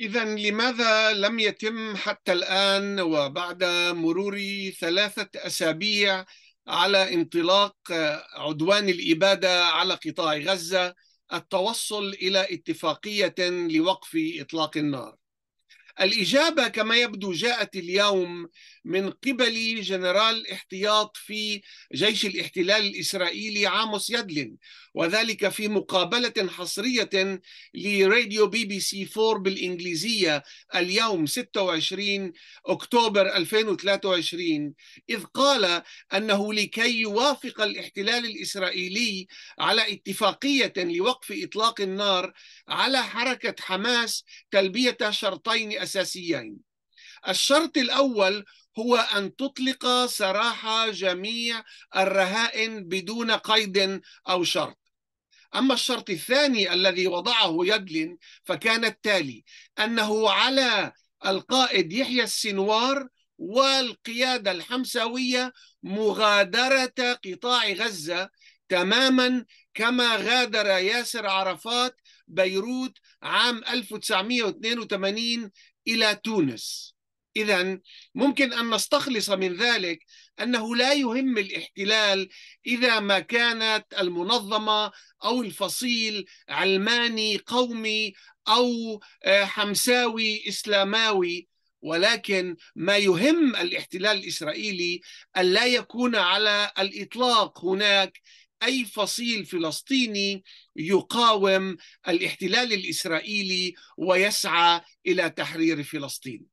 إذا لماذا لم يتم حتى الآن وبعد مرور ثلاثة أسابيع على انطلاق عدوان الإبادة على قطاع غزة التوصل إلى اتفاقية لوقف إطلاق النار؟ الإجابة كما يبدو جاءت اليوم من قبل جنرال احتياط في جيش الاحتلال الإسرائيلي عاموس يدلن وذلك في مقابلة حصرية لراديو بي بي سي 4 بالإنجليزية اليوم 26 أكتوبر 2023 إذ قال أنه لكي يوافق الاحتلال الإسرائيلي على اتفاقية لوقف إطلاق النار على حركة حماس تلبية شرطين أساسيين الشرط الأول هو أن تطلق سراح جميع الرهائن بدون قيد أو شرط أما الشرط الثاني الذي وضعه يدلن فكان التالي أنه على القائد يحيى السنوار والقيادة الحمساوية مغادرة قطاع غزة تماما كما غادر ياسر عرفات بيروت عام 1982 إلى تونس إذا ممكن أن نستخلص من ذلك أنه لا يهم الاحتلال إذا ما كانت المنظمة أو الفصيل علماني قومي أو آه، حمساوي إسلاماوي ولكن ما يهم الاحتلال الإسرائيلي أن لا يكون على الإطلاق هناك اي فصيل فلسطيني يقاوم الاحتلال الاسرائيلي ويسعى الى تحرير فلسطين